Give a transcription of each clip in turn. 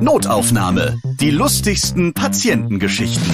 Notaufnahme. Die lustigsten Patientengeschichten.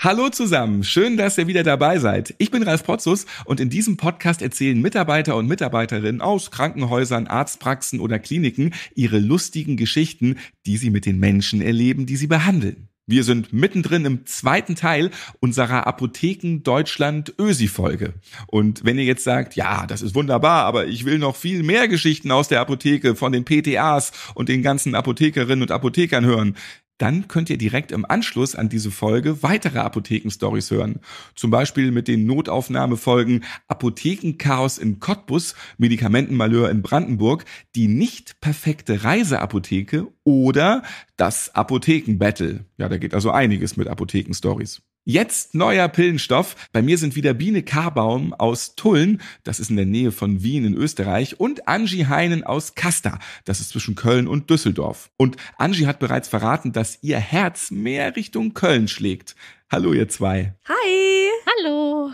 Hallo zusammen, schön, dass ihr wieder dabei seid. Ich bin Ralf Potzus und in diesem Podcast erzählen Mitarbeiter und Mitarbeiterinnen aus Krankenhäusern, Arztpraxen oder Kliniken ihre lustigen Geschichten, die sie mit den Menschen erleben, die sie behandeln. Wir sind mittendrin im zweiten Teil unserer Apotheken Deutschland Ösi-Folge. Und wenn ihr jetzt sagt, ja, das ist wunderbar, aber ich will noch viel mehr Geschichten aus der Apotheke von den PTAs und den ganzen Apothekerinnen und Apothekern hören, dann könnt ihr direkt im Anschluss an diese Folge weitere Apotheken-Stories hören. Zum Beispiel mit den Notaufnahmefolgen Apothekenchaos in Cottbus, Medikamentenmalheur in Brandenburg, die nicht perfekte Reiseapotheke oder das Apotheken-Battle. Ja, da geht also einiges mit Apotheken-Stories. Jetzt neuer Pillenstoff. Bei mir sind wieder Biene Karbaum aus Tulln, das ist in der Nähe von Wien in Österreich, und Angie Heinen aus Kasta, das ist zwischen Köln und Düsseldorf. Und Angie hat bereits verraten, dass ihr Herz mehr Richtung Köln schlägt. Hallo ihr zwei. Hi. Hallo.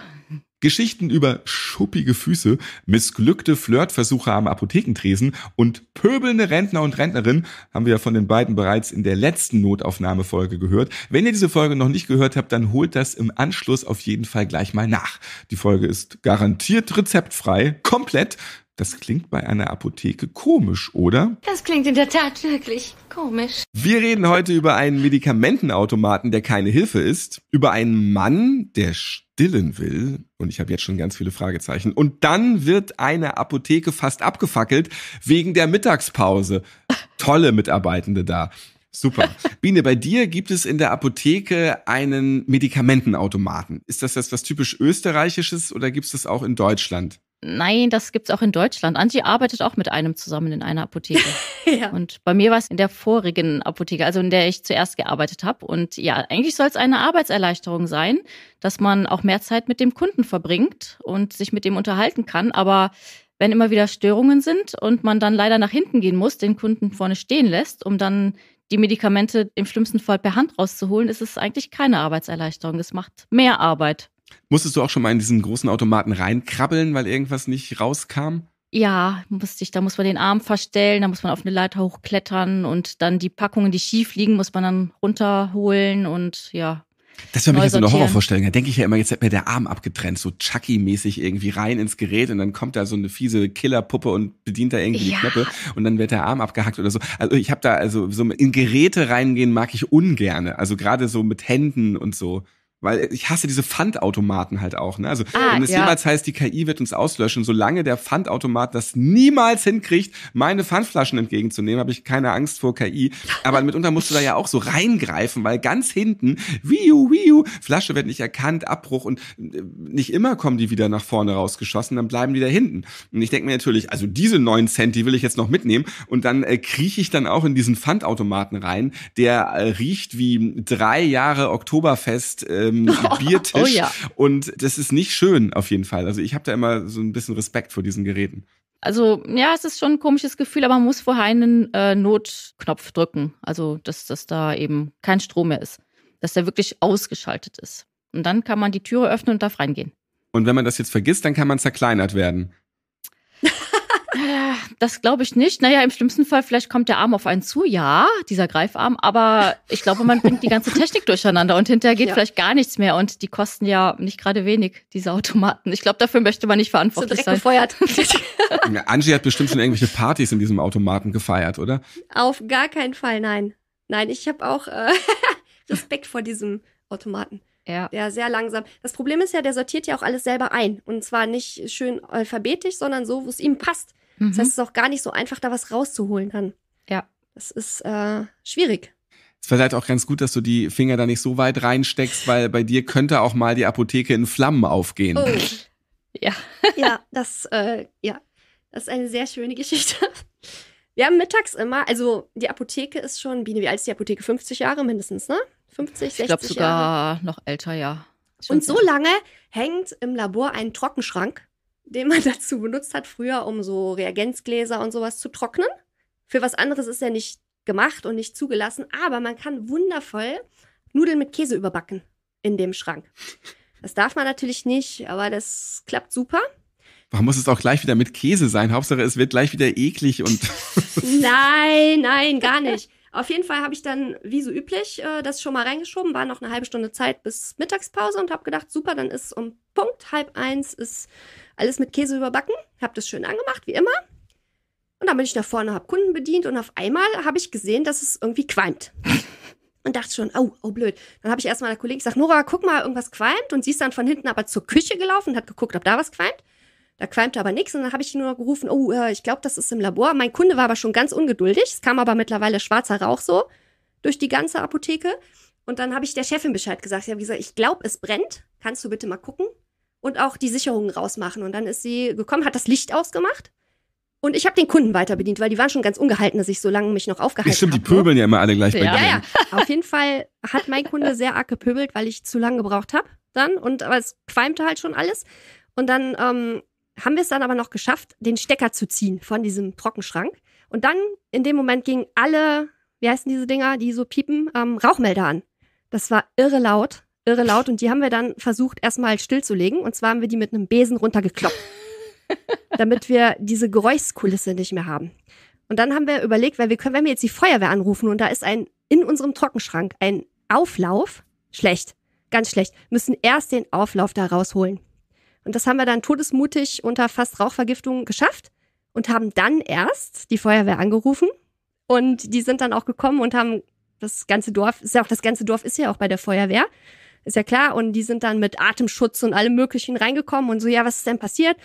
Geschichten über schuppige Füße, missglückte Flirtversuche am Apothekentresen und pöbelnde Rentner und Rentnerinnen haben wir ja von den beiden bereits in der letzten Notaufnahmefolge gehört. Wenn ihr diese Folge noch nicht gehört habt, dann holt das im Anschluss auf jeden Fall gleich mal nach. Die Folge ist garantiert rezeptfrei, komplett das klingt bei einer Apotheke komisch, oder? Das klingt in der Tat wirklich komisch. Wir reden heute über einen Medikamentenautomaten, der keine Hilfe ist, über einen Mann, der stillen will, und ich habe jetzt schon ganz viele Fragezeichen, und dann wird eine Apotheke fast abgefackelt wegen der Mittagspause. Tolle Mitarbeitende da. Super. Biene, bei dir gibt es in der Apotheke einen Medikamentenautomaten. Ist das jetzt was typisch Österreichisches oder gibt es das auch in Deutschland? Nein, das gibt's auch in Deutschland. Angie arbeitet auch mit einem zusammen in einer Apotheke. ja. Und bei mir war es in der vorigen Apotheke, also in der ich zuerst gearbeitet habe. Und ja, eigentlich soll es eine Arbeitserleichterung sein, dass man auch mehr Zeit mit dem Kunden verbringt und sich mit dem unterhalten kann. Aber wenn immer wieder Störungen sind und man dann leider nach hinten gehen muss, den Kunden vorne stehen lässt, um dann die Medikamente im schlimmsten Fall per Hand rauszuholen, ist es eigentlich keine Arbeitserleichterung. Es macht mehr Arbeit. Musstest du auch schon mal in diesen großen Automaten reinkrabbeln, weil irgendwas nicht rauskam? Ja, musste ich. Da muss man den Arm verstellen, da muss man auf eine Leiter hochklettern und dann die Packungen, die schief liegen, muss man dann runterholen und ja. Das wäre mir jetzt so eine Horrorvorstellung. Da denke ich ja immer, jetzt hat mir der Arm abgetrennt, so Chucky-mäßig irgendwie rein ins Gerät und dann kommt da so eine fiese Killerpuppe und bedient da irgendwie ja. die Knöpfe und dann wird der Arm abgehackt oder so. Also ich habe da, also so in Geräte reingehen mag ich ungerne. Also gerade so mit Händen und so. Weil ich hasse diese Pfandautomaten halt auch. Ne? Also ah, wenn es ja. jemals heißt, die KI wird uns auslöschen, solange der Pfandautomat das niemals hinkriegt, meine Pfandflaschen entgegenzunehmen, habe ich keine Angst vor KI. Aber mitunter musst du da ja auch so reingreifen, weil ganz hinten, wiu, wiu, Flasche wird nicht erkannt, Abbruch und äh, nicht immer kommen die wieder nach vorne rausgeschossen, dann bleiben die da hinten. Und ich denke mir natürlich, also diese neun Cent, die will ich jetzt noch mitnehmen und dann äh, krieche ich dann auch in diesen Pfandautomaten rein, der äh, riecht wie drei Jahre Oktoberfest. Äh, ähm, oh, Biertisch. Oh, ja. Und das ist nicht schön auf jeden Fall. Also ich habe da immer so ein bisschen Respekt vor diesen Geräten. Also ja, es ist schon ein komisches Gefühl, aber man muss vorher einen äh, Notknopf drücken. Also dass, dass da eben kein Strom mehr ist. Dass der wirklich ausgeschaltet ist. Und dann kann man die Türe öffnen und darf reingehen. Und wenn man das jetzt vergisst, dann kann man zerkleinert werden. Das glaube ich nicht. Naja, im schlimmsten Fall, vielleicht kommt der Arm auf einen zu, ja, dieser Greifarm, aber ich glaube, man bringt die ganze Technik durcheinander und hinterher geht ja. vielleicht gar nichts mehr und die kosten ja nicht gerade wenig, diese Automaten. Ich glaube, dafür möchte man nicht verantwortlich so sein. Gefeuert. ja, Angie hat bestimmt schon irgendwelche Partys in diesem Automaten gefeiert, oder? Auf gar keinen Fall, nein. Nein, ich habe auch äh, Respekt vor diesem Automaten. Ja. ja, sehr langsam. Das Problem ist ja, der sortiert ja auch alles selber ein. Und zwar nicht schön alphabetisch, sondern so, wo es ihm passt. Mhm. Das heißt, mhm. es ist auch gar nicht so einfach, da was rauszuholen dann. Ja. Das ist äh, schwierig. Es wäre halt auch ganz gut, dass du die Finger da nicht so weit reinsteckst, weil bei dir könnte auch mal die Apotheke in Flammen aufgehen. Oh. Ja. ja, das, äh, ja, das ist eine sehr schöne Geschichte. Wir haben mittags immer, also die Apotheke ist schon, Biene, wie alt ist die Apotheke? 50 Jahre mindestens, ne? 50, 60 Jahre. Ich glaube sogar noch älter, ja. Und so lange hängt im Labor ein Trockenschrank den man dazu benutzt hat früher, um so Reagenzgläser und sowas zu trocknen. Für was anderes ist er nicht gemacht und nicht zugelassen, aber man kann wundervoll Nudeln mit Käse überbacken in dem Schrank. Das darf man natürlich nicht, aber das klappt super. Warum muss es auch gleich wieder mit Käse sein? Hauptsache, es wird gleich wieder eklig und. nein, nein, gar nicht. Auf jeden Fall habe ich dann, wie so üblich, äh, das schon mal reingeschoben, war noch eine halbe Stunde Zeit bis Mittagspause und habe gedacht, super, dann ist um Punkt halb eins ist alles mit Käse überbacken, habe das schön angemacht, wie immer. Und dann bin ich nach vorne, habe Kunden bedient und auf einmal habe ich gesehen, dass es irgendwie qualmt. Und dachte schon, oh, oh blöd. Dann habe ich erstmal meiner Kollegin gesagt, Nora, guck mal, irgendwas qualmt. Und sie ist dann von hinten aber zur Küche gelaufen und hat geguckt, ob da was qualmt. Da qualmte aber nichts und dann habe ich nur noch gerufen, oh, äh, ich glaube, das ist im Labor. Mein Kunde war aber schon ganz ungeduldig. Es kam aber mittlerweile schwarzer Rauch so durch die ganze Apotheke. Und dann habe ich der Chefin Bescheid gesagt. Ich habe gesagt, ich glaube, es brennt. Kannst du bitte mal gucken? und auch die Sicherungen rausmachen. Und dann ist sie gekommen, hat das Licht ausgemacht. Und ich habe den Kunden weiter bedient, weil die waren schon ganz ungehalten, dass ich so lange mich noch aufgehalten habe. Stimmt, die ne? pöbeln ja immer alle gleich ja. bei dir. Ja, ja. Auf jeden Fall hat mein Kunde sehr arg gepöbelt, weil ich zu lange gebraucht habe dann. Und aber es qualmte halt schon alles. Und dann ähm, haben wir es dann aber noch geschafft, den Stecker zu ziehen von diesem Trockenschrank. Und dann in dem Moment gingen alle, wie heißen diese Dinger, die so piepen, ähm, Rauchmelder an. Das war irre laut irre laut und die haben wir dann versucht erstmal stillzulegen und zwar haben wir die mit einem Besen runtergekloppt, damit wir diese Geräuschkulisse nicht mehr haben. Und dann haben wir überlegt, weil wir können, wenn wir jetzt die Feuerwehr anrufen und da ist ein in unserem Trockenschrank ein Auflauf, schlecht, ganz schlecht, müssen erst den Auflauf da rausholen. Und das haben wir dann todesmutig unter fast Rauchvergiftung geschafft und haben dann erst die Feuerwehr angerufen und die sind dann auch gekommen und haben das ganze Dorf, ist ja auch das ganze Dorf ist ja auch bei der Feuerwehr ist ja klar. Und die sind dann mit Atemschutz und allem Möglichen reingekommen und so, ja, was ist denn passiert?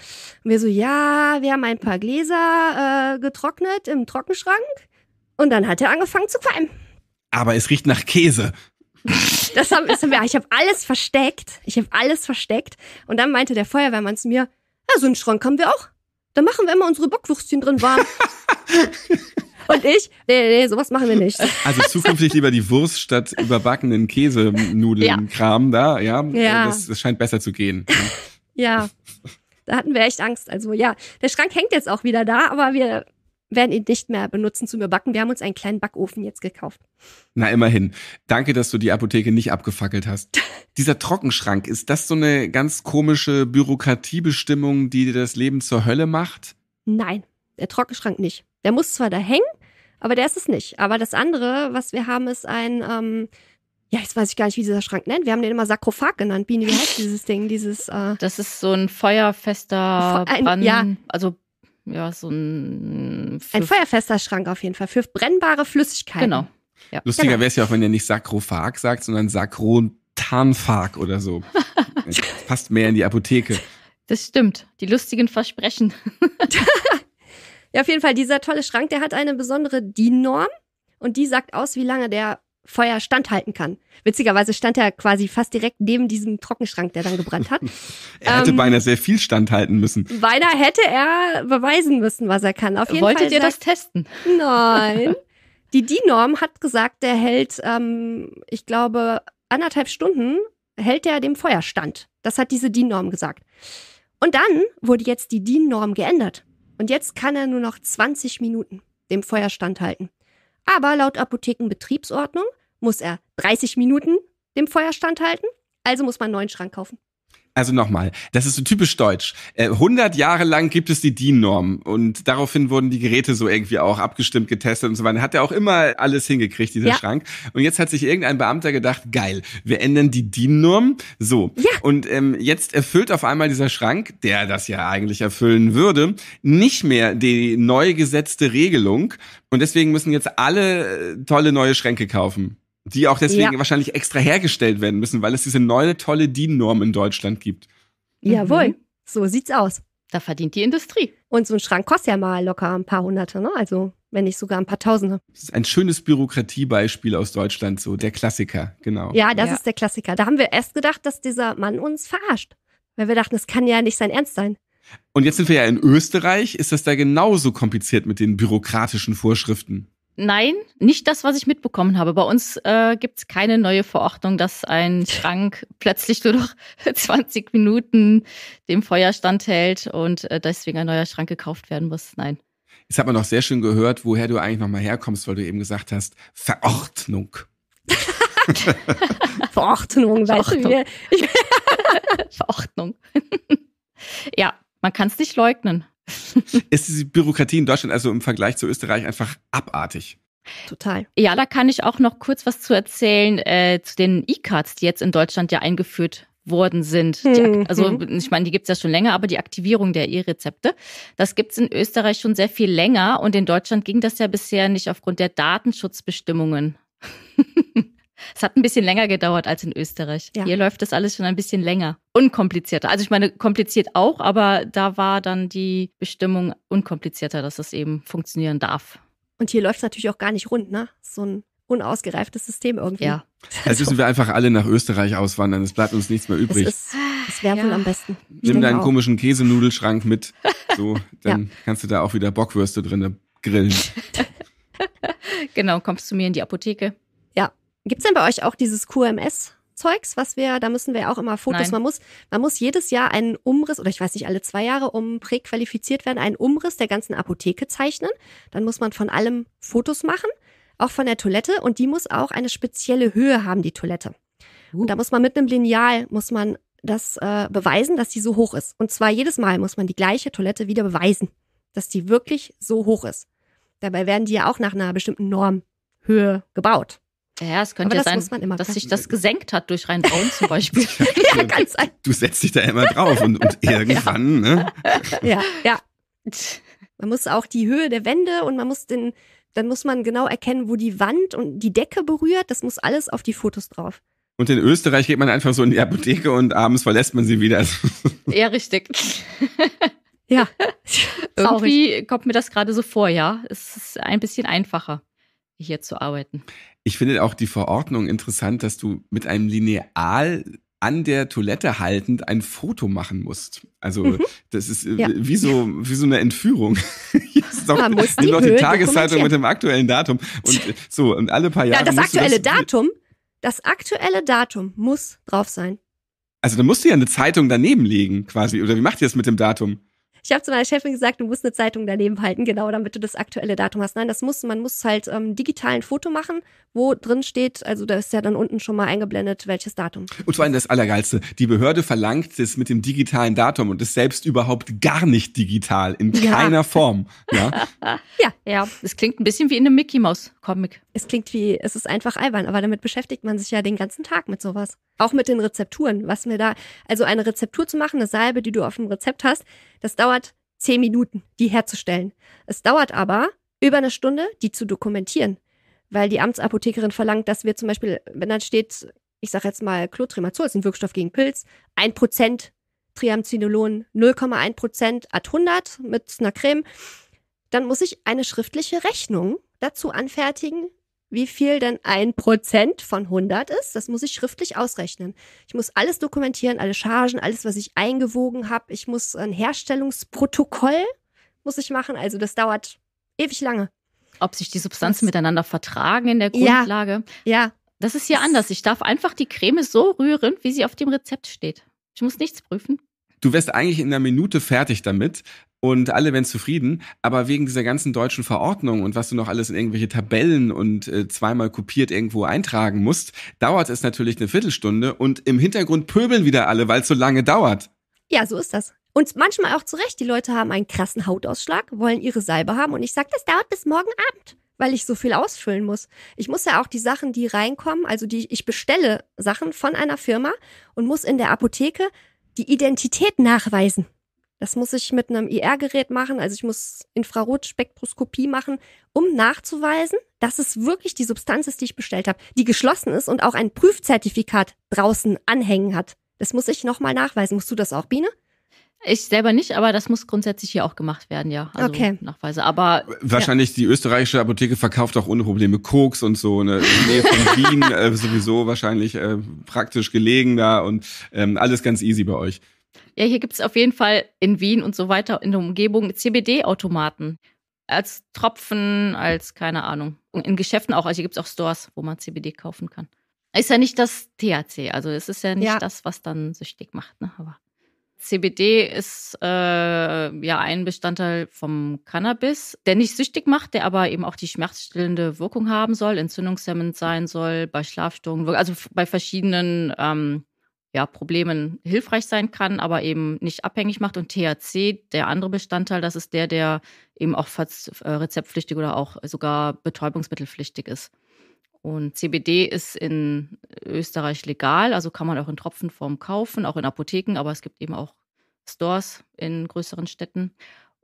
Und wir so, ja, wir haben ein paar Gläser äh, getrocknet im Trockenschrank. Und dann hat er angefangen zu qualmen. Aber es riecht nach Käse. Das haben, das haben wir, ich habe alles versteckt. Ich habe alles versteckt. Und dann meinte der Feuerwehrmann zu mir, ja, so einen Schrank haben wir auch. Da machen wir immer unsere Bockwürstchen drin warm. Und ich, nee, nee, sowas machen wir nicht. Also zukünftig lieber die Wurst statt überbackenen Käsenudeln-Kram ja. da, ja. ja. Das, das scheint besser zu gehen. ja. Da hatten wir echt Angst. Also ja, der Schrank hängt jetzt auch wieder da, aber wir werden ihn nicht mehr benutzen zum Überbacken. Wir haben uns einen kleinen Backofen jetzt gekauft. Na, immerhin. Danke, dass du die Apotheke nicht abgefackelt hast. Dieser Trockenschrank, ist das so eine ganz komische Bürokratiebestimmung, die dir das Leben zur Hölle macht? Nein, der Trockenschrank nicht. Der muss zwar da hängen, aber der ist es nicht. Aber das andere, was wir haben, ist ein, ähm, ja, jetzt weiß ich gar nicht, wie dieser Schrank nennt. Wir haben den immer Sakrophag genannt. Biene, wie heißt dieses Ding? Dieses. Äh, das ist so ein feuerfester Fe ein, Brand, ja. also ja, so ein. Ein feuerfester Schrank auf jeden Fall für brennbare Flüssigkeiten. Genau. Ja. Lustiger genau. wäre es ja auch, wenn ihr nicht Sakrophag sagt, sondern Sakrontanphag oder so. passt mehr in die Apotheke. Das stimmt. Die lustigen Versprechen. Ja, auf jeden Fall, dieser tolle Schrank, der hat eine besondere DIN-Norm und die sagt aus, wie lange der Feuer standhalten kann. Witzigerweise stand er quasi fast direkt neben diesem Trockenschrank, der dann gebrannt hat. er hätte ähm, beinahe sehr viel standhalten müssen. Beinahe hätte er beweisen müssen, was er kann. Auf jeden Wolltet Fall ihr sagt, das testen? Nein. Die DIN-Norm hat gesagt, der hält, ähm, ich glaube, anderthalb Stunden hält er dem Feuer stand. Das hat diese DIN-Norm gesagt. Und dann wurde jetzt die DIN-Norm geändert. Und jetzt kann er nur noch 20 Minuten dem Feuer standhalten. Aber laut Apothekenbetriebsordnung muss er 30 Minuten dem Feuer standhalten, also muss man einen neuen Schrank kaufen. Also nochmal, das ist so typisch deutsch. 100 äh, Jahre lang gibt es die DIN-Norm und daraufhin wurden die Geräte so irgendwie auch abgestimmt, getestet und so weiter. Hat er auch immer alles hingekriegt, dieser ja. Schrank. Und jetzt hat sich irgendein Beamter gedacht, geil, wir ändern die DIN-Norm. So. Ja. Und ähm, jetzt erfüllt auf einmal dieser Schrank, der das ja eigentlich erfüllen würde, nicht mehr die neu gesetzte Regelung. Und deswegen müssen jetzt alle äh, tolle neue Schränke kaufen die auch deswegen ja. wahrscheinlich extra hergestellt werden müssen, weil es diese neue tolle DIN-Norm in Deutschland gibt. Jawohl, mhm. so sieht's aus. Da verdient die Industrie. Und so ein Schrank kostet ja mal locker ein paar hunderte, ne? Also, wenn nicht sogar ein paar tausende. Das ist ein schönes Bürokratiebeispiel aus Deutschland, so der Klassiker, genau. Ja, das ja. ist der Klassiker. Da haben wir erst gedacht, dass dieser Mann uns verarscht. Weil wir dachten, das kann ja nicht sein Ernst sein. Und jetzt sind wir ja in Österreich. Ist das da genauso kompliziert mit den bürokratischen Vorschriften? Nein, nicht das, was ich mitbekommen habe. Bei uns äh, gibt es keine neue Verordnung, dass ein Schrank plötzlich nur noch 20 Minuten dem Feuer standhält und äh, deswegen ein neuer Schrank gekauft werden muss. Nein. Jetzt hat man doch sehr schön gehört, woher du eigentlich nochmal herkommst, weil du eben gesagt hast, Verordnung. Verordnung, weißt Verordnung. mir. Verordnung. ja, man kann es nicht leugnen. ist die Bürokratie in Deutschland also im Vergleich zu Österreich einfach abartig. Total. Ja, da kann ich auch noch kurz was zu erzählen äh, zu den E-Cards, die jetzt in Deutschland ja eingeführt worden sind. Die, hm, also hm. ich meine, die gibt es ja schon länger, aber die Aktivierung der E-Rezepte, das gibt es in Österreich schon sehr viel länger und in Deutschland ging das ja bisher nicht aufgrund der Datenschutzbestimmungen. Es hat ein bisschen länger gedauert als in Österreich. Ja. Hier läuft das alles schon ein bisschen länger. Unkomplizierter. Also ich meine, kompliziert auch, aber da war dann die Bestimmung unkomplizierter, dass das eben funktionieren darf. Und hier läuft es natürlich auch gar nicht rund, ne? So ein unausgereiftes System irgendwie. Ja. Jetzt müssen wir einfach alle nach Österreich auswandern. Es bleibt uns nichts mehr übrig. Es, es wäre ja. wohl am besten. Ich Nimm deinen auch. komischen Käsenudelschrank mit. So, dann ja. kannst du da auch wieder Bockwürste drin grillen. genau, kommst zu mir in die Apotheke. Gibt es denn bei euch auch dieses QMS? Zeugs, was wir, da müssen wir auch immer Fotos. Nein. Man muss, man muss jedes Jahr einen Umriss oder ich weiß nicht, alle zwei Jahre, um präqualifiziert werden, einen Umriss der ganzen Apotheke zeichnen. Dann muss man von allem Fotos machen, auch von der Toilette und die muss auch eine spezielle Höhe haben, die Toilette. Uh. Und da uh. muss man mit einem Lineal muss man das äh, beweisen, dass die so hoch ist. Und zwar jedes Mal muss man die gleiche Toilette wieder beweisen, dass die wirklich so hoch ist. Dabei werden die ja auch nach einer bestimmten Normhöhe gebaut. Ja, es könnte ja das sein, dass sich das gesenkt hat durch Rhein-Braun zum Beispiel. ja, ganz einfach. Du setzt dich da immer drauf und, und irgendwann, ne? ja. ne? Ja, ja. Man muss auch die Höhe der Wände und man muss den, dann muss man genau erkennen, wo die Wand und die Decke berührt. Das muss alles auf die Fotos drauf. Und in Österreich geht man einfach so in die Apotheke und abends verlässt man sie wieder. ja, richtig. ja. Irgendwie kommt mir das gerade so vor, ja. Es ist ein bisschen einfacher hier zu arbeiten. Ich finde auch die Verordnung interessant, dass du mit einem Lineal an der Toilette haltend ein Foto machen musst. Also mhm. das ist äh, ja. wie, so, wie so eine Entführung. Doch, Man ah, muss die, doch die Tageszeitung mit dem aktuellen Datum und äh, so und alle paar Jahre. Ja, das aktuelle das, Datum, das aktuelle Datum muss drauf sein. Also dann musst du ja eine Zeitung daneben legen quasi oder wie macht ihr das mit dem Datum? Ich habe zu meiner Chefin gesagt, du musst eine Zeitung daneben halten, genau, damit du das aktuelle Datum hast. Nein, das muss, man muss halt ähm, digital ein Foto machen, wo drin steht, also da ist ja dann unten schon mal eingeblendet, welches Datum. Und zwar allem das Allergeilste, die Behörde verlangt es mit dem digitalen Datum und ist selbst überhaupt gar nicht digital, in ja. keiner Form. Ja? ja, ja. Das klingt ein bisschen wie in einem Mickey Mouse Comic. Es klingt wie, es ist einfach albern, aber damit beschäftigt man sich ja den ganzen Tag mit sowas. Auch mit den Rezepturen, was mir da, also eine Rezeptur zu machen, eine Salbe, die du auf dem Rezept hast, das dauert zehn Minuten, die herzustellen. Es dauert aber über eine Stunde, die zu dokumentieren, weil die Amtsapothekerin verlangt, dass wir zum Beispiel, wenn dann steht, ich sage jetzt mal Clotrimazol, ist ein Wirkstoff gegen Pilz, ein Prozent Triamcinolon, 0,1 Prozent ad 100 mit einer Creme, dann muss ich eine schriftliche Rechnung dazu anfertigen, wie viel denn ein Prozent von 100 ist. Das muss ich schriftlich ausrechnen. Ich muss alles dokumentieren, alle Chargen, alles, was ich eingewogen habe. Ich muss ein Herstellungsprotokoll muss ich machen. Also das dauert ewig lange. Ob sich die Substanzen das, miteinander vertragen in der Grundlage? Ja. ja. Das ist hier anders. Ich darf einfach die Creme so rühren, wie sie auf dem Rezept steht. Ich muss nichts prüfen. Du wärst eigentlich in einer Minute fertig damit, und alle wären zufrieden. Aber wegen dieser ganzen deutschen Verordnung und was du noch alles in irgendwelche Tabellen und äh, zweimal kopiert irgendwo eintragen musst, dauert es natürlich eine Viertelstunde und im Hintergrund pöbeln wieder alle, weil es so lange dauert. Ja, so ist das. Und manchmal auch zu Recht, die Leute haben einen krassen Hautausschlag, wollen ihre Salbe haben und ich sage, das dauert bis morgen Abend weil ich so viel ausfüllen muss. Ich muss ja auch die Sachen, die reinkommen, also die ich bestelle Sachen von einer Firma und muss in der Apotheke die Identität nachweisen. Das muss ich mit einem IR-Gerät machen, also ich muss Infrarotspektroskopie machen, um nachzuweisen, dass es wirklich die Substanz ist, die ich bestellt habe, die geschlossen ist und auch ein Prüfzertifikat draußen anhängen hat. Das muss ich nochmal nachweisen. Musst du das auch, Biene? Ich selber nicht, aber das muss grundsätzlich hier auch gemacht werden, ja. Also okay. Nachweise. Aber wahrscheinlich ja. die österreichische Apotheke verkauft auch ohne Probleme Koks und so eine Nähe von Wien äh, sowieso wahrscheinlich äh, praktisch gelegen da und ähm, alles ganz easy bei euch. Ja, hier gibt es auf jeden Fall in Wien und so weiter in der Umgebung CBD-Automaten. Als Tropfen, als keine Ahnung. in Geschäften auch. Also hier gibt es auch Stores, wo man CBD kaufen kann. Ist ja nicht das THC, also es ist ja nicht ja. das, was dann süchtig macht. Ne? Aber CBD ist äh, ja ein Bestandteil vom Cannabis, der nicht süchtig macht, der aber eben auch die schmerzstillende Wirkung haben soll, entzündungshemmend sein soll, bei Schlafstörungen, also bei verschiedenen ähm, ja, Problemen hilfreich sein kann, aber eben nicht abhängig macht. Und THC, der andere Bestandteil, das ist der, der eben auch äh, rezeptpflichtig oder auch sogar betäubungsmittelpflichtig ist. Und CBD ist in Österreich legal, also kann man auch in Tropfenform kaufen, auch in Apotheken, aber es gibt eben auch Stores in größeren Städten.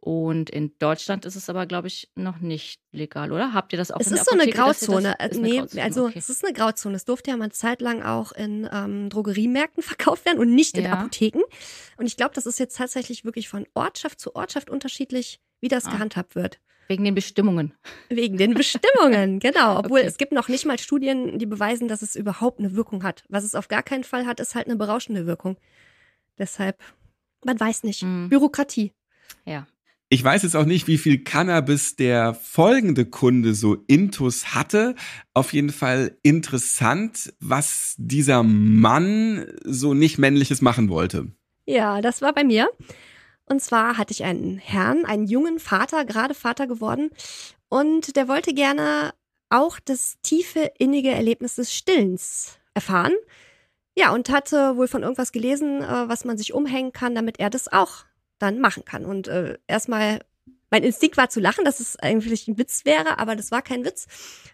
Und in Deutschland ist es aber, glaube ich, noch nicht legal, oder? Habt ihr das auch es in der Es ist so eine Grauzone. Das, nee, eine Grauzone. also okay. es ist eine Grauzone. Es durfte ja mal eine Zeit lang auch in ähm, Drogeriemärkten verkauft werden und nicht in ja. Apotheken. Und ich glaube, das ist jetzt tatsächlich wirklich von Ortschaft zu Ortschaft unterschiedlich, wie das ah. gehandhabt wird. Wegen den Bestimmungen. Wegen den Bestimmungen, genau. Obwohl okay. es gibt noch nicht mal Studien, die beweisen, dass es überhaupt eine Wirkung hat. Was es auf gar keinen Fall hat, ist halt eine berauschende Wirkung. Deshalb, man weiß nicht. Mhm. Bürokratie. Ja, ich weiß jetzt auch nicht, wie viel Cannabis der folgende Kunde so intus hatte. Auf jeden Fall interessant, was dieser Mann so nicht männliches machen wollte. Ja, das war bei mir. Und zwar hatte ich einen Herrn, einen jungen Vater, gerade Vater geworden. Und der wollte gerne auch das tiefe, innige Erlebnis des Stillens erfahren. Ja, und hatte wohl von irgendwas gelesen, äh, was man sich umhängen kann, damit er das auch dann machen kann. Und äh, erstmal, mein Instinkt war zu lachen, dass es eigentlich ein Witz wäre, aber das war kein Witz.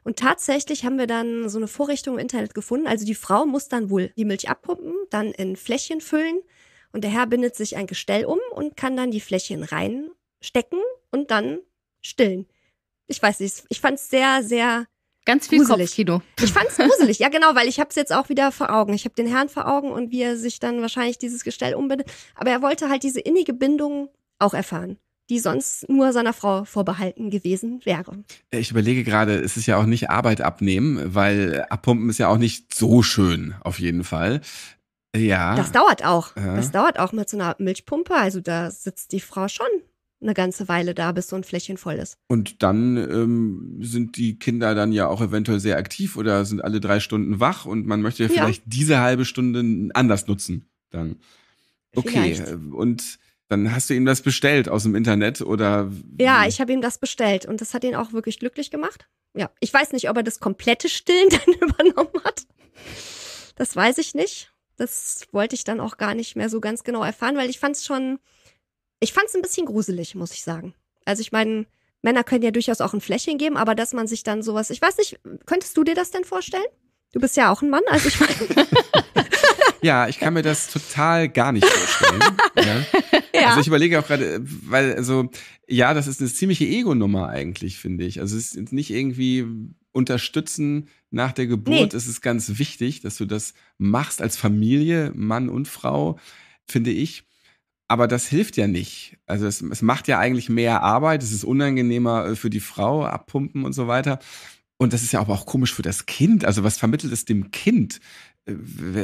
Und tatsächlich haben wir dann so eine Vorrichtung im Internet gefunden. Also die Frau muss dann wohl die Milch abpumpen, dann in Fläschchen füllen und der Herr bindet sich ein Gestell um und kann dann die Fläschchen reinstecken und dann stillen. Ich weiß nicht, ich fand es sehr, sehr Ganz viel gruselig. Kopfkino. Ich fand's gruselig, ja genau, weil ich hab's jetzt auch wieder vor Augen. Ich habe den Herrn vor Augen und wie er sich dann wahrscheinlich dieses Gestell umbindet. Aber er wollte halt diese innige Bindung auch erfahren, die sonst nur seiner Frau vorbehalten gewesen wäre. Ich überlege gerade, es ist ja auch nicht Arbeit abnehmen, weil abpumpen ist ja auch nicht so schön, auf jeden Fall. Ja. Das dauert auch. Ja. Das dauert auch mit so einer Milchpumpe. Also da sitzt die Frau schon eine ganze Weile da, bis so ein Fläschchen voll ist. Und dann ähm, sind die Kinder dann ja auch eventuell sehr aktiv oder sind alle drei Stunden wach und man möchte ja vielleicht ja. diese halbe Stunde anders nutzen dann. Okay, vielleicht. und dann hast du ihm das bestellt aus dem Internet oder? Ja, ich habe ihm das bestellt und das hat ihn auch wirklich glücklich gemacht. Ja, ich weiß nicht, ob er das komplette Stillen dann übernommen hat. Das weiß ich nicht. Das wollte ich dann auch gar nicht mehr so ganz genau erfahren, weil ich fand es schon ich fand es ein bisschen gruselig, muss ich sagen. Also ich meine, Männer können ja durchaus auch ein Fläschchen geben, aber dass man sich dann sowas, ich weiß nicht, könntest du dir das denn vorstellen? Du bist ja auch ein Mann, also ich meine. ja, ich kann mir das total gar nicht vorstellen. Ne? Also, ja. Ja. Also ich überlege auch gerade, weil, also, ja, das ist eine ziemliche Ego-Nummer eigentlich, finde ich. Also es ist nicht irgendwie unterstützen nach der Geburt. Nee. Es ist ganz wichtig, dass du das machst als Familie, Mann und Frau, finde ich aber das hilft ja nicht. Also es, es macht ja eigentlich mehr Arbeit, es ist unangenehmer äh, für die Frau, abpumpen und so weiter. Und das ist ja aber auch komisch für das Kind. Also was vermittelt es dem Kind? Äh,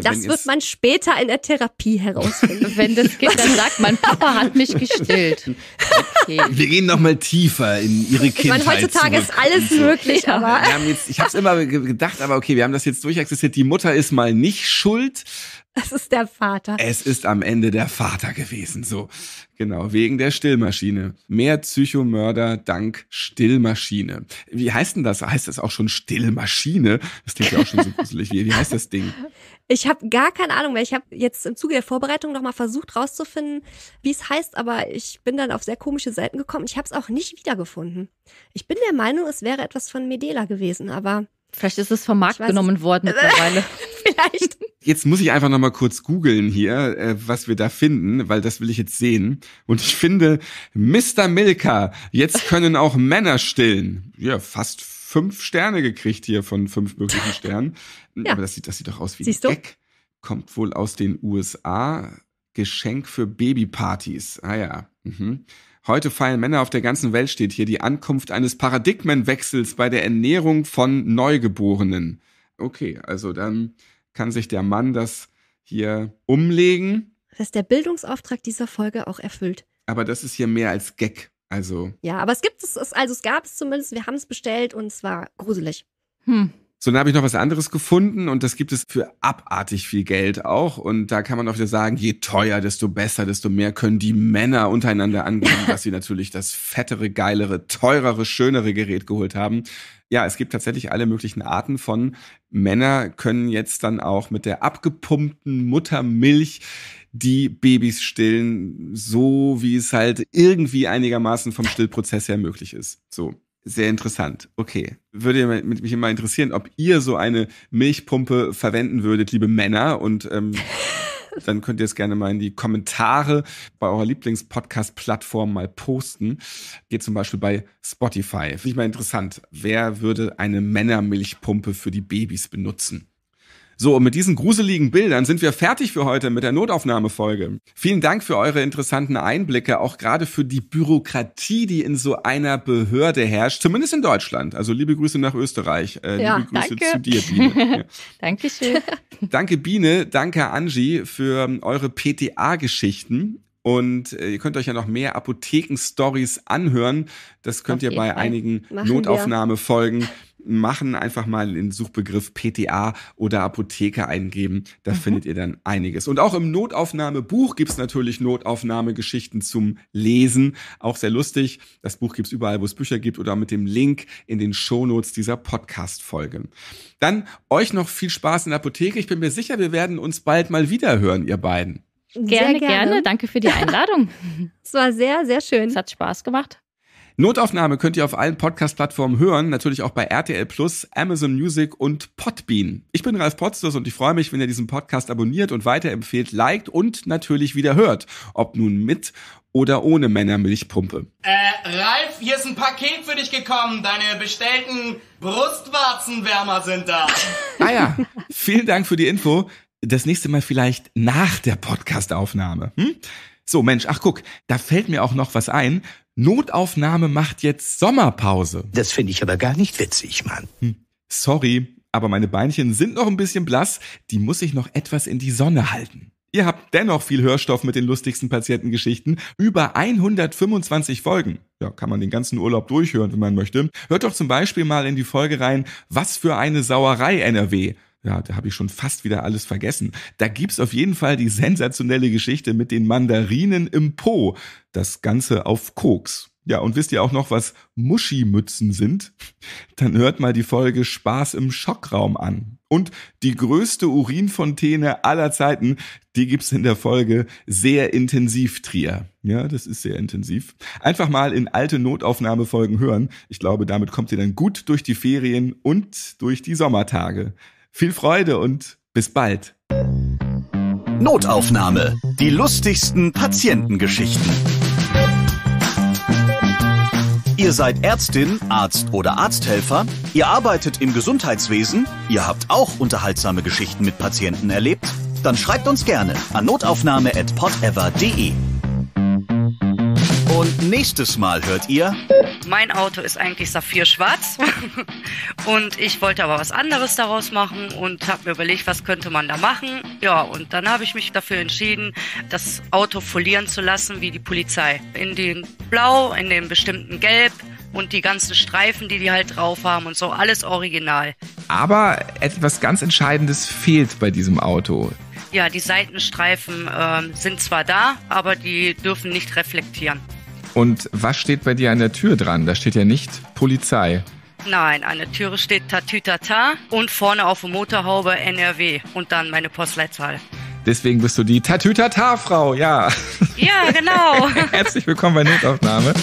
das wird man später in der Therapie herausfinden. wenn das Kind dann sagt, mein Papa hat mich gestillt. Okay. Wir gehen nochmal tiefer in ihre Kindheit. Ich meine, heutzutage zurück. ist alles möglich, ja. aber. Jetzt, ich habe es immer gedacht, aber okay, wir haben das jetzt durchexistiert. Die Mutter ist mal nicht schuld. Es ist der Vater. Es ist am Ende der Vater gewesen, so. Genau, wegen der Stillmaschine. Mehr Psychomörder dank Stillmaschine. Wie heißt denn das? Heißt das auch schon Stillmaschine? Das klingt ja auch schon so gruselig. Wie, wie heißt das Ding? Ich habe gar keine Ahnung, mehr. ich habe jetzt im Zuge der Vorbereitung nochmal versucht rauszufinden, wie es heißt, aber ich bin dann auf sehr komische Seiten gekommen. Ich habe es auch nicht wiedergefunden. Ich bin der Meinung, es wäre etwas von Medela gewesen, aber Vielleicht ist es vom Markt genommen worden mittlerweile. vielleicht. Jetzt muss ich einfach nochmal kurz googeln hier, äh, was wir da finden, weil das will ich jetzt sehen. Und ich finde, Mr. Milka, jetzt können auch Männer stillen. Ja, fast fünf Sterne gekriegt hier von fünf möglichen Sternen. ja. Aber das sieht, das sieht doch aus wie Siehst ein Gag. Kommt wohl aus den USA. Geschenk für Babypartys. Ah ja. Mhm. Heute feiern Männer auf der ganzen Welt, steht hier, die Ankunft eines Paradigmenwechsels bei der Ernährung von Neugeborenen. Okay, also dann kann sich der Mann das hier umlegen. Dass der Bildungsauftrag dieser Folge auch erfüllt. Aber das ist hier mehr als Gag. Also. Ja, aber es gibt es, also es gab es zumindest, wir haben es bestellt und es war gruselig. Hm. So, dann habe ich noch was anderes gefunden und das gibt es für abartig viel Geld auch. Und da kann man auch wieder sagen, je teuer, desto besser, desto mehr können die Männer untereinander angeben, dass sie natürlich das fettere, geilere, teurere, schönere Gerät geholt haben ja, es gibt tatsächlich alle möglichen Arten von Männer können jetzt dann auch mit der abgepumpten Muttermilch die Babys stillen, so wie es halt irgendwie einigermaßen vom Stillprozess her möglich ist. So. Sehr interessant. Okay. Würde mich immer interessieren, ob ihr so eine Milchpumpe verwenden würdet, liebe Männer. Und ähm, dann könnt ihr es gerne mal in die Kommentare bei eurer Lieblingspodcast-Plattform mal posten. Geht zum Beispiel bei Spotify. Finde ich mal interessant. Wer würde eine Männermilchpumpe für die Babys benutzen? So, und mit diesen gruseligen Bildern sind wir fertig für heute mit der Notaufnahmefolge. Vielen Dank für eure interessanten Einblicke, auch gerade für die Bürokratie, die in so einer Behörde herrscht, zumindest in Deutschland. Also liebe Grüße nach Österreich. Äh, ja, liebe Grüße danke. zu dir, Biene. Dankeschön. Danke, Biene. Danke, Angie, für eure PTA-Geschichten. Und äh, ihr könnt euch ja noch mehr Apotheken-Stories anhören. Das könnt Auf ihr bei einigen Notaufnahmefolgen machen, einfach mal den Suchbegriff PTA oder Apotheke eingeben. Da mhm. findet ihr dann einiges. Und auch im Notaufnahmebuch gibt's natürlich Notaufnahmegeschichten zum Lesen. Auch sehr lustig. Das Buch gibt's überall, wo es Bücher gibt oder mit dem Link in den Shownotes dieser Podcast-Folge. Dann euch noch viel Spaß in der Apotheke. Ich bin mir sicher, wir werden uns bald mal wieder hören, ihr beiden. Gerne, gerne, gerne. Danke für die Einladung. es war sehr, sehr schön. Es hat Spaß gemacht. Notaufnahme könnt ihr auf allen Podcast-Plattformen hören, natürlich auch bei RTL Plus, Amazon Music und Podbean. Ich bin Ralf Potzus und ich freue mich, wenn ihr diesen Podcast abonniert und weiterempfehlt, liked und natürlich wieder hört. Ob nun mit oder ohne Männermilchpumpe. Äh, Ralf, hier ist ein Paket für dich gekommen. Deine bestellten Brustwarzenwärmer sind da. ah ja, vielen Dank für die Info. Das nächste Mal vielleicht nach der Podcastaufnahme. Hm? So, Mensch, ach guck, da fällt mir auch noch was ein. Notaufnahme macht jetzt Sommerpause. Das finde ich aber gar nicht witzig, Mann. Hm. Sorry, aber meine Beinchen sind noch ein bisschen blass. Die muss ich noch etwas in die Sonne halten. Ihr habt dennoch viel Hörstoff mit den lustigsten Patientengeschichten. Über 125 Folgen. Ja, kann man den ganzen Urlaub durchhören, wenn man möchte. Hört doch zum Beispiel mal in die Folge rein, was für eine Sauerei NRW ja, da habe ich schon fast wieder alles vergessen. Da gibt's auf jeden Fall die sensationelle Geschichte mit den Mandarinen im Po. Das Ganze auf Koks. Ja, und wisst ihr auch noch, was Muschimützen sind? Dann hört mal die Folge Spaß im Schockraum an. Und die größte Urinfontäne aller Zeiten, die gibt's in der Folge sehr intensiv Trier. Ja, das ist sehr intensiv. Einfach mal in alte Notaufnahmefolgen hören. Ich glaube, damit kommt ihr dann gut durch die Ferien und durch die Sommertage. Viel Freude und bis bald. Notaufnahme. Die lustigsten Patientengeschichten. Ihr seid Ärztin, Arzt oder Arzthelfer, ihr arbeitet im Gesundheitswesen, ihr habt auch unterhaltsame Geschichten mit Patienten erlebt, dann schreibt uns gerne an pod-ever.de. Und nächstes Mal hört ihr. Mein Auto ist eigentlich Saphir Schwarz. und ich wollte aber was anderes daraus machen und habe mir überlegt, was könnte man da machen. Ja, und dann habe ich mich dafür entschieden, das Auto folieren zu lassen wie die Polizei. In den Blau, in dem bestimmten Gelb und die ganzen Streifen, die die halt drauf haben und so, alles original. Aber etwas ganz Entscheidendes fehlt bei diesem Auto. Ja, die Seitenstreifen äh, sind zwar da, aber die dürfen nicht reflektieren. Und was steht bei dir an der Tür dran? Da steht ja nicht Polizei. Nein, an der Türe steht Tatütata und vorne auf der Motorhaube NRW und dann meine Postleitzahl. Deswegen bist du die Tatütata-Frau, ja. Ja, genau. Herzlich willkommen bei Notaufnahme.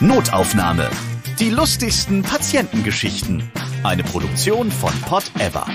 Notaufnahme. Die lustigsten Patientengeschichten. Eine Produktion von Pot Ever.